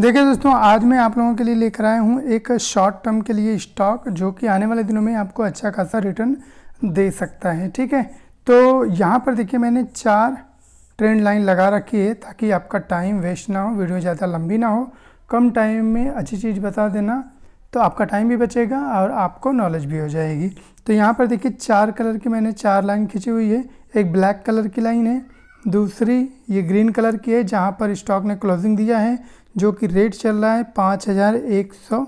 देखिए दोस्तों आज मैं आप लोगों के लिए लेकर आया हूँ एक शॉर्ट टर्म के लिए स्टॉक जो कि आने वाले दिनों में आपको अच्छा खासा रिटर्न दे सकता है ठीक है तो यहाँ पर देखिए मैंने चार ट्रेंड लाइन लगा रखी है ताकि आपका टाइम वेस्ट ना हो वीडियो ज़्यादा लंबी ना हो कम टाइम में अच्छी चीज़ बता देना तो आपका टाइम भी बचेगा और आपको नॉलेज भी हो जाएगी तो यहाँ पर देखिए चार कलर की मैंने चार लाइन खींची हुई है एक ब्लैक कलर की लाइन है दूसरी ये ग्रीन कलर की है जहाँ पर स्टॉक ने क्लोजिंग दिया है जो कि रेट चल रहा है पाँच हज़ार एक सौ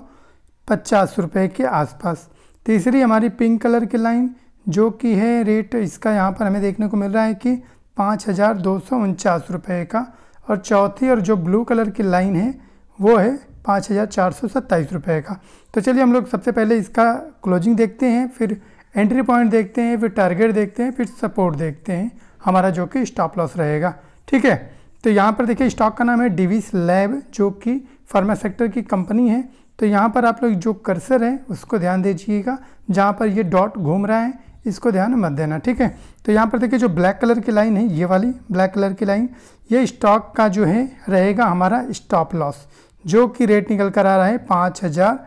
पचास रुपये के आसपास तीसरी हमारी पिंक कलर की लाइन जो कि है रेट इसका यहाँ पर हमें देखने को मिल रहा है कि पाँच हज़ार दो सौ उनचास रुपये का और चौथी और जो ब्लू कलर की लाइन है वो है पाँच हज़ार चार सौ सत्ताईस रुपये का तो चलिए हम लोग सबसे पहले इसका क्लोजिंग देखते हैं फिर एंट्री पॉइंट देखते हैं फिर टारगेट देखते हैं फिर सपोर्ट देखते हैं हमारा जो कि स्टॉप लॉस रहेगा ठीक है तो यहाँ पर देखिए स्टॉक का नाम है डिविस लैब जो कि फार्मा सेक्टर की कंपनी है तो यहाँ पर आप लोग जो कर्सर है उसको ध्यान दीजिएगा जहाँ पर ये डॉट घूम रहा है इसको ध्यान मत देना ठीक है तो यहाँ पर देखिए जो ब्लैक कलर की लाइन है ये वाली ब्लैक कलर की लाइन ये स्टॉक का जो है रहेगा हमारा स्टॉप लॉस जो कि रेट निकल कर आ रहा है पाँच हज़ार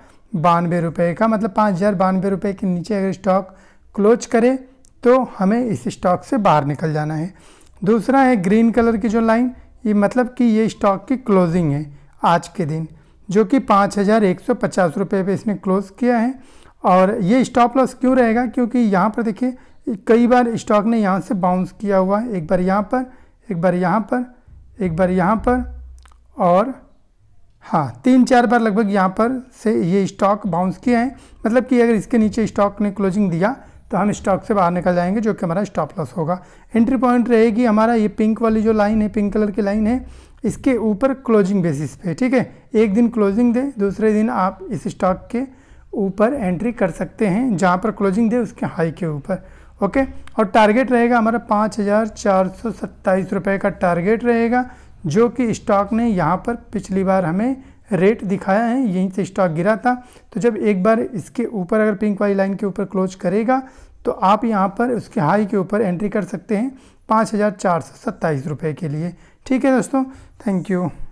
बानवे रुपये का मतलब पाँच हज़ार बानवे रुपये के नीचे अगर स्टॉक क्लोज करे तो हमें इस स्टॉक से बाहर निकल जाना है दूसरा है ग्रीन कलर की जो लाइन ये मतलब कि ये स्टॉक की क्लोजिंग है आज के दिन जो कि पाँच हज़ार एक सौ पचास रुपये पर इसने क्लोज़ किया है और ये स्टॉप लॉस क्यों रहेगा क्योंकि यहाँ पर देखिए कई बार स्टॉक ने यहाँ से बाउंस किया हुआ है एक बार यहाँ पर एक बार यहाँ पर एक बार यहाँ पर और हाँ तीन चार बार लगभग यहाँ पर से ये स्टॉक बाउंस किया है मतलब कि अगर इसके नीचे स्टॉक ने क्लोजिंग दिया तो हम स्टॉक से बाहर निकल जाएंगे जो कि हमारा स्टॉप लॉस होगा एंट्री पॉइंट रहेगी हमारा ये पिंक वाली जो लाइन है पिंक कलर की लाइन है इसके ऊपर क्लोजिंग बेसिस पे ठीक है एक दिन क्लोजिंग दे दूसरे दिन आप इस स्टॉक के ऊपर एंट्री कर सकते हैं जहाँ पर क्लोजिंग दे उसके हाई के ऊपर ओके और टारगेट रहेगा हमारा पाँच हज़ार चार सौ सत्ताईस रुपये का टारगेट रहेगा जो कि स्टॉक ने यहाँ पर पिछली बार हमें रेट दिखाया है यहीं से स्टॉक गिरा था तो जब एक बार इसके ऊपर अगर पिंक वाली लाइन के ऊपर क्लोज करेगा तो आप यहाँ पर उसके हाई के ऊपर एंट्री कर सकते हैं पाँच हज़ार चार सौ सत्ताईस रुपये के लिए ठीक है दोस्तों थैंक यू